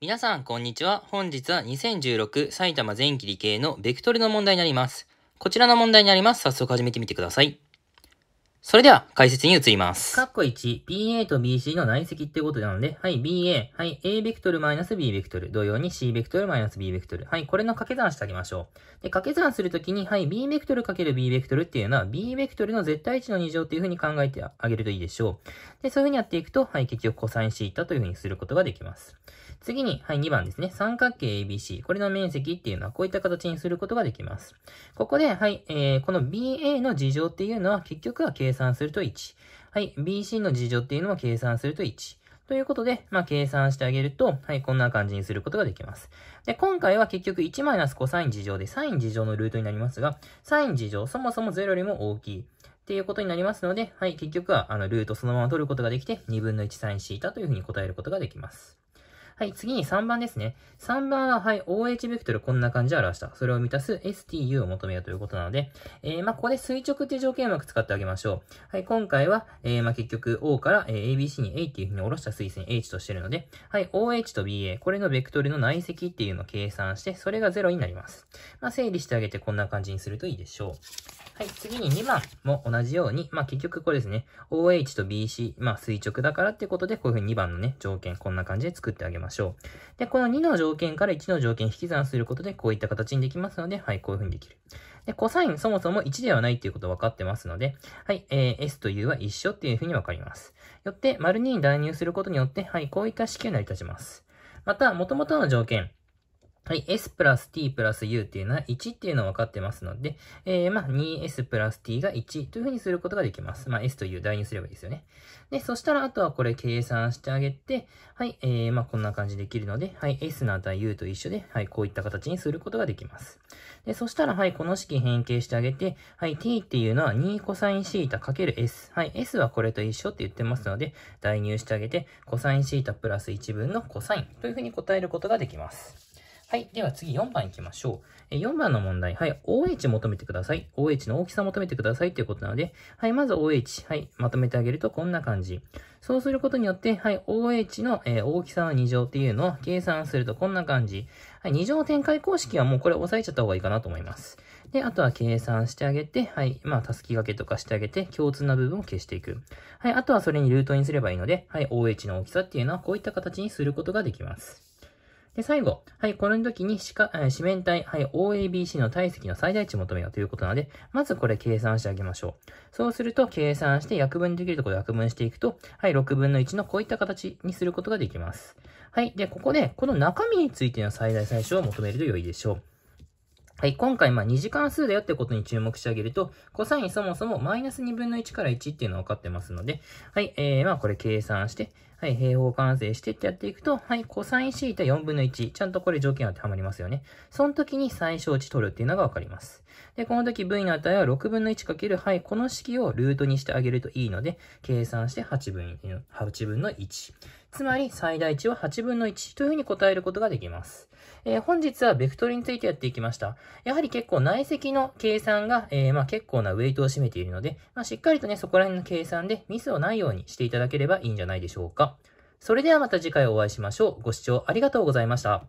皆さん、こんにちは。本日は2016埼玉前期理系のベクトルの問題になります。こちらの問題になります。早速始めてみてください。それでは解説に移ります。カッコ1、BA と BC の内積ってことなので、はい、BA、はい、A ベクトルマイナス B ベクトル、同様に C ベクトルマイナス B ベクトル、はい、これの掛け算してあげましょう。で、掛け算するときに、はい、B ベクトルかける B ベクトルっていうのは、B ベクトルの絶対値の2乗っていうふうに考えてあげるといいでしょう。で、そういうふうにやっていくと、はい、結局 cos シータというふうにすることができます。次に、はい、2番ですね。三角形 ABC。これの面積っていうのは、こういった形にすることができます。ここで、はい、えー、この BA の事乗っていうのは、結局は計算算すると1。はい、BC の事情っていうのも計算すると1。ということで、まあ、計算してあげると、はい、こんな感じにすることができます。で、今回は結局1マイナスコサイン事乗で、サイン事乗のルートになりますが、サイン事乗、そもそも0よりも大きい。っていうことになりますので、はい、結局は、あの、ルートそのまま取ることができて、2分の1サインシータというふうに答えることができます。はい、次に3番ですね。3番は、はい、OH ベクトルこんな感じで表した。それを満たす STU を求めようということなので、えー、まあ、ここで垂直っていう条件をうまく使ってあげましょう。はい、今回は、えー、まあ、結局 O から、え ABC に A っていうふうに下ろした垂線 H としてるので、はい、OH と BA、これのベクトルの内積っていうのを計算して、それが0になります。まあ、整理してあげてこんな感じにするといいでしょう。はい、次に2番も同じように、まあ、結局これですね、OH と BC、まあ、垂直だからってことで、こういうふうに2番のね、条件、こんな感じで作ってあげます。ましょう。で、この2の条件から1の条件引き算することで、こういった形にできますので、はい、こういうふうにできる。で、コサインそもそも1ではないということ分かってますので、はい、えー、S と U は一緒っていうふうに分かります。よって、丸2に代入することによって、はい、こういった式が成り立ちます。また、元々の条件、はい、s プラス t プラス u っていうのは1っていうのは分かってますので、えー、まあ、2s プラス t が1というふうにすることができます。まあ、s と u 代入すればいいですよね。で、そしたら、あとはこれ計算してあげて、はい、えー、まあ、こんな感じできるので、はい、s の値 u と一緒で、はい、こういった形にすることができます。で、そしたら、はい、この式変形してあげて、はい、t っていうのは 2cos かける s。はい、s はこれと一緒って言ってますので、代入してあげて、cos プラス1分の cos というふうに答えることができます。はい。では次4番行きましょう。4番の問題。はい。OH 求めてください。OH の大きさ求めてくださいっていうことなので、はい。まず OH。はい。まとめてあげるとこんな感じ。そうすることによって、はい。OH の、えー、大きさの2乗っていうのを計算するとこんな感じ。はい。2乗展開公式はもうこれ押さえちゃった方がいいかなと思います。で、あとは計算してあげて、はい。まあ、たすき掛けとかしてあげて、共通な部分を消していく。はい。あとはそれにルートにすればいいので、はい。OH の大きさっていうのはこういった形にすることができます。で、最後。はい、これの時に四角、四面体、はい、OABC の体積の最大値を求めようということなので、まずこれ計算してあげましょう。そうすると、計算して約分できるところで約分していくと、はい、6分の1のこういった形にすることができます。はい、で、ここで、この中身についての最大最小を求めると良いでしょう。はい、今回、まあ、2次関数だよってことに注目してあげると、コサインそもそもマイナス2分の1から1っていうのは分かってますので、はい、えー、まあ、これ計算して、はい、平方完成してってやっていくと、はい、コサインシータ4分の1、ちゃんとこれ条件当てはまりますよね。その時に最小値取るっていうのが分かります。で、この時 V の値は6分の1かける、はい、この式をルートにしてあげるといいので、計算して8分 ,8 分の1。つまり最大値は8分の1というふうに答えることができます。えー、本日はベクトルについてやっていきました。やはり結構内積の計算が、えー、まあ、結構なウェイトを占めているので、まあ、しっかりとね、そこら辺の計算でミスをないようにしていただければいいんじゃないでしょうか。それではまた次回お会いしましょう。ご視聴ありがとうございました。